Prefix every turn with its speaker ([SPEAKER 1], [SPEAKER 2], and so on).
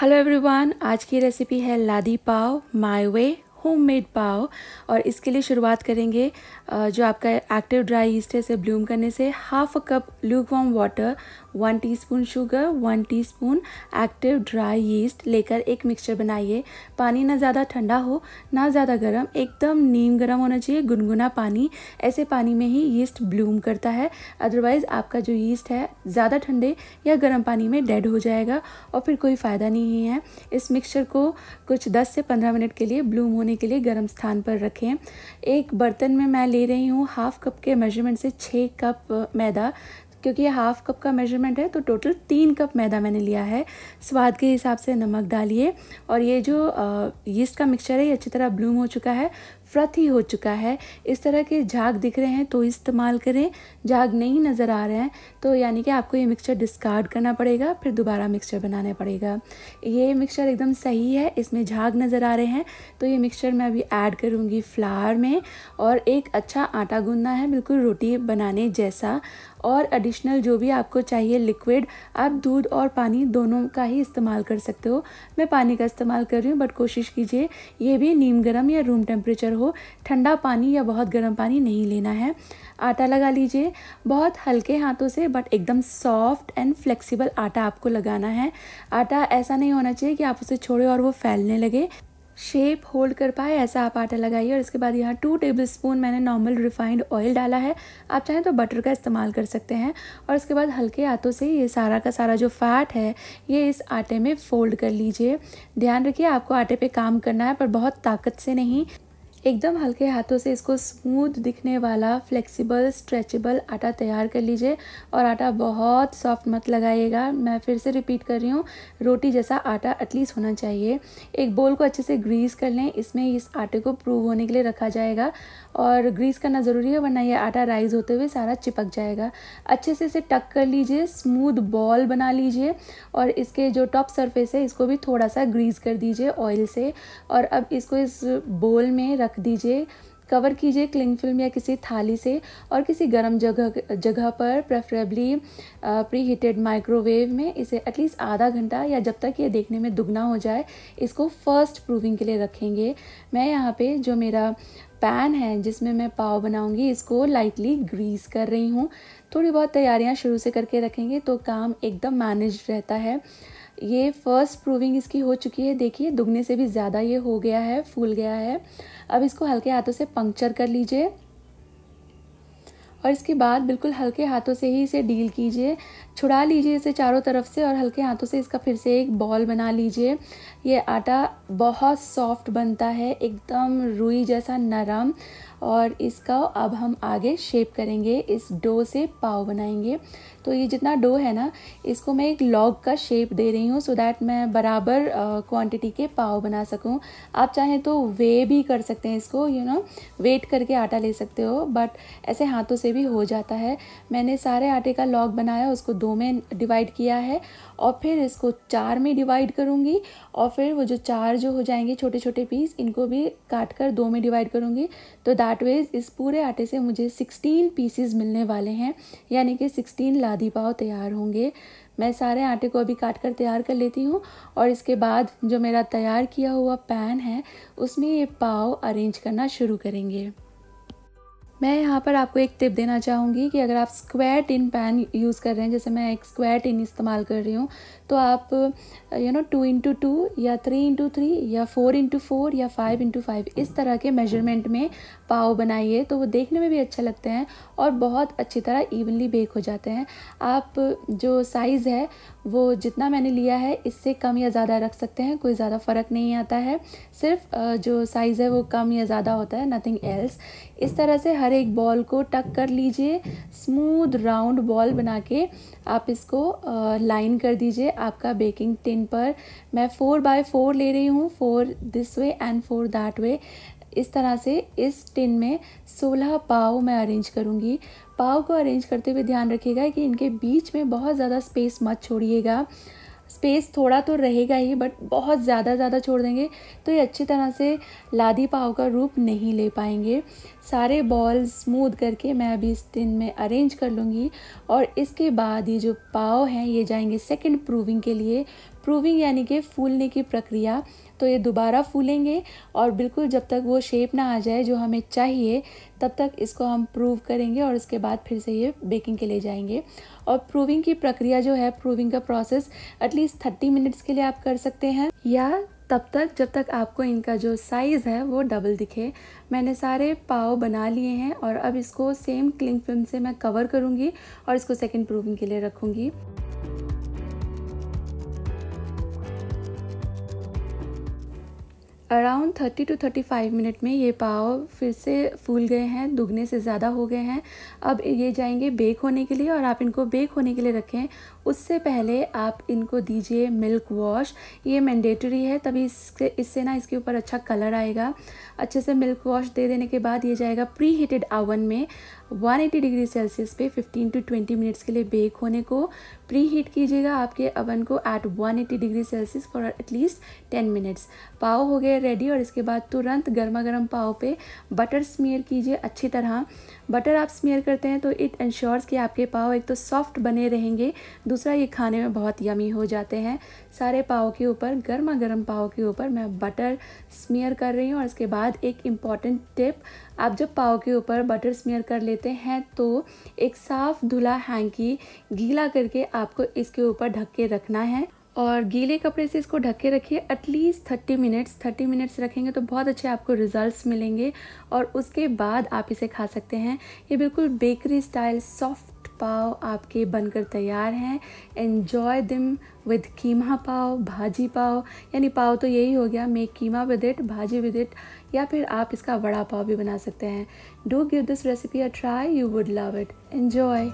[SPEAKER 1] hello everyone आज की recipe है ladi pav my way homemade pav और इसके लिए शुरुआत करेंगे जो आपका एक्टिव ड्राई ईस्ट है इसे ब्लूम करने से half a cup lukewarm water one teaspoon sugar one teaspoon active dry yeast लेकर एक मिक्सचर बनाइए पानी ना ज़्यादा ठंडा हो ना ज़्यादा गर्म एकदम नीम गर्म होना चाहिए गुनगुना पानी ऐसे पानी में ही यीस्ट ब्लूम करता है अदरवाइज़ आपका जो यीस्ट है ज़्यादा ठंडे या गर्म पानी में डेड हो जाएगा और फिर कोई फ़ायदा नहीं है इस मिक्सचर को कुछ दस से पंद्रह मिनट के लिए ब्लूम होने के लिए गर्म स्थान पर रखें एक बर्तन में मैं ले रही हूँ हाफ़ कप के मेजरमेंट से छः कप मैदा क्योंकि ये हाफ़ कप का मेजरमेंट है तो टोटल तीन कप मैदा मैंने लिया है स्वाद के हिसाब से नमक डालिए और ये जो यीस्ट का मिक्सचर है ये अच्छी तरह ब्लूम हो चुका है व्रत ही हो चुका है इस तरह के झाग दिख रहे हैं तो इस्तेमाल करें झाग नहीं नज़र आ रहे हैं तो यानी कि आपको ये मिक्सचर डिस्कार्ड करना पड़ेगा फिर दोबारा मिक्सचर बनाना पड़ेगा ये मिक्सचर एकदम सही है इसमें झाग नज़र आ रहे हैं तो ये मिक्सचर मैं अभी ऐड करूँगी फ्लावर में और एक अच्छा आटा गूंदना है बिल्कुल रोटी बनाने जैसा और एडिशनल जो भी आपको चाहिए लिक्विड आप दूध और पानी दोनों का ही इस्तेमाल कर सकते हो मैं पानी का इस्तेमाल कर रही हूँ बट कोशिश कीजिए ये भी नीम गर्म या रूम टेम्परेचर हो ठंडा पानी या बहुत गर्म पानी नहीं लेना है आटा लगा लीजिए बहुत हल्के हाथों से बट एकदम सॉफ्ट एंड फ्लेक्सिबल आटा आपको लगाना है आटा ऐसा नहीं होना चाहिए कि आप उसे छोड़े और वो फैलने लगे शेप होल्ड कर पाए ऐसा आप आटा लगाइए और इसके बाद यहाँ टू टेबल स्पून मैंने नॉर्मल रिफाइंड ऑयल डाला है आप चाहें तो बटर का इस्तेमाल कर सकते हैं और इसके बाद हल्के हाथों से ये सारा का सारा जो फैट है ये इस आटे में फोल्ड कर लीजिए ध्यान रखिए आपको आटे पे काम करना है पर बहुत ताकत से नहीं एकदम हल्के हाथों से इसको स्मूथ दिखने वाला फ्लेक्सिबल स्ट्रेचेबल आटा तैयार कर लीजिए और आटा बहुत सॉफ्ट मत लगाइएगा मैं फिर से रिपीट कर रही हूँ रोटी जैसा आटा एटलीस्ट होना चाहिए एक बोल को अच्छे से ग्रीस कर लें इसमें इस आटे को प्रूव होने के लिए रखा जाएगा और ग्रीस करना ज़रूरी है वरना यह आटा राइज होते हुए सारा चिपक जाएगा अच्छे से इसे टक कर लीजिए स्मूद बॉल बना लीजिए और इसके जो टॉप सरफेस है इसको भी थोड़ा सा ग्रीस कर दीजिए ऑयल से और अब इसको इस बोल में रख रख दीजिए कवर कीजिए क्लिंग फिल्म या किसी थाली से और किसी गर्म जगह जगह पर प्रेफरेबली प्री हीटेड माइक्रोवेव में इसे एटलीस्ट आधा घंटा या जब तक ये देखने में दुगना हो जाए इसको फर्स्ट प्रूविंग के लिए रखेंगे मैं यहाँ पे जो मेरा पैन है जिसमें मैं पाव बनाऊंगी इसको लाइटली ग्रीस कर रही हूँ थोड़ी बहुत तैयारियाँ शुरू से करके रखेंगे तो काम एकदम मैनेज रहता है ये फर्स्ट प्रूविंग इसकी हो चुकी है देखिए दुगने से भी ज़्यादा ये हो गया है फूल गया है अब इसको हल्के हाथों से पंक्चर कर लीजिए और इसके बाद बिल्कुल हल्के हाथों से ही इसे डील कीजिए छुड़ा लीजिए इसे चारों तरफ से और हल्के हाथों से इसका फिर से एक बॉल बना लीजिए ये आटा बहुत सॉफ्ट बनता है एकदम रुई जैसा नरम और इसका अब हम आगे शेप करेंगे इस डो से पाव बनाएंगे तो ये जितना डो है ना इसको मैं एक लॉग का शेप दे रही हूँ सो दैट मैं बराबर क्वांटिटी के पाव बना सकूँ आप चाहें तो वे भी कर सकते हैं इसको यू नो वेट करके आटा ले सकते हो बट ऐसे हाथों से भी हो जाता है मैंने सारे आटे का लॉग बनाया उसको दो में डिवाइड किया है और फिर इसको चार में डिवाइड करूँगी और फिर वो जो चार जो हो जाएंगे छोटे छोटे पीस इनको भी काट कर दो में डिवाइड करूँगी तो दैट वेज इस पूरे आटे से मुझे सिक्सटीन पीसीज मिलने वाले हैं यानी कि सिक्सटीन लादी पाव तैयार होंगे मैं सारे आटे को अभी काट कर तैयार कर लेती हूँ और इसके बाद जो मेरा तैयार किया हुआ पैन है उसमें ये पाव अरेंज करना शुरू करेंगे मैं यहाँ पर आपको एक टिप देना चाहूँगी कि अगर आप स्क्वायर टिन पैन यूज़ कर रहे हैं जैसे मैं एक स्क्वायर टिन इस्तेमाल कर रही हूँ तो आप you know two into two या थ्री इंटू थ्री या फोर इंटू फोर या फाइव इंटू फाइव इस तरह के मेजरमेंट में पाव बनाइए तो वो देखने में भी अच्छा लगते हैं और बहुत अच्छी तरह इवनली बेक हो जाते हैं आप जो साइज़ है वो जितना मैंने लिया है इससे कम या ज़्यादा रख सकते हैं कोई ज़्यादा फ़र्क नहीं आता है सिर्फ जो साइज़ है वो कम या ज़्यादा होता है नथिंग एल्स इस तरह से हर एक बॉल को टक कर लीजिए स्मूद राउंड बॉल बना के आप इसको लाइन कर दीजिए आपका बेकिंग टिन पर मैं फ़ोर बाय फ़ोर ले रही हूँ four this way and four that way इस तरह से इस टिन में 16 पाव मैं अरेंज करूँगी पाव को अरेंज करते हुए ध्यान रखिएगा कि इनके बीच में बहुत ज़्यादा स्पेस मत छोड़िएगा स्पेस थोड़ा तो रहेगा ही बट बहुत ज़्यादा ज़्यादा छोड़ देंगे तो ये अच्छी तरह से लादी पाव का रूप नहीं ले पाएंगे सारे बॉल स्मूद करके मैं अभी इस दिन में अरेंज कर लूँगी और इसके बाद ये जो पाव हैं ये जाएंगे सेकंड प्रूविंग के लिए प्रूविंग यानी कि फूलने की प्रक्रिया तो ये दोबारा फूलेंगे और बिल्कुल जब तक वो शेप ना आ जाए जो हमें चाहिए तब तक इसको हम प्रूव करेंगे और उसके बाद फिर से ये बेकिंग के लिए जाएंगे और प्रूविंग की प्रक्रिया जो है प्रूविंग का प्रोसेस एटलीस्ट थर्टी मिनट्स के लिए आप कर सकते हैं या तब तक जब तक आपको इनका जो साइज़ है वो डबल दिखे मैंने सारे पाव बना लिए हैं और अब इसको सेम क्लिंग फिल्म से मैं कवर करूँगी और इसको सेकेंड प्रूविंग के लिए रखूँगी around thirty to thirty five minute में ये पाव फिर से फूल गए हैं दुगने से ज़्यादा हो गए हैं अब ये जाएंगे बेक होने के लिए और आप इनको बेक होने के लिए रखें उससे पहले आप इनको दीजिए मिल्क वॉश ये मैंडेटरी है तभी इसके इससे ना इसके ऊपर अच्छा कलर आएगा अच्छे से मिल्क वॉश दे देने के बाद ये जाएगा प्री हीटेड ओवन में 180 डिग्री सेल्सियस पे 15 टू 20 मिनट्स के लिए बेक होने को प्री हीट कीजिएगा आपके अवन को at 180 degree Celsius for at least 10 minutes pav हो गए रेडी और इसके बाद तुरंत गर्मा गर्म पाव पे बटर स्मेयर कीजिए अच्छी तरह बटर आप स्मेयर करते हैं तो इट इन्श्योर्स कि आपके पाव एक तो सॉफ्ट बने रहेंगे दूसरा ये खाने में बहुत यमी हो जाते हैं सारे पाव के ऊपर गर्मा गर्म पाव के ऊपर मैं बटर स्मियर कर रही हूँ और इसके बाद एक इम्पॉर्टेंट टिप आप जब पाव के ऊपर बटर स्मियर कर लेते हैं तो एक साफ़ धुला हैंकी गीला करके आपको इसके ऊपर ढक के रखना है और गीले कपड़े से इसको ढक के रखिए at least thirty minutes thirty minutes रखेंगे तो बहुत अच्छे आपको रिजल्ट्स मिलेंगे और उसके बाद आप इसे खा सकते हैं ये बिल्कुल बेकरी स्टाइल सॉफ्ट पाव आपके बनकर तैयार हैं एन्जॉय दिम विद कीमा पाव भाजी पाव यानी पाव तो यही हो गया make keema with it bhaji with it या फिर आप इसका वड़ा पाव भी बना सकते हैं do give this recipe a try you would love it enjoy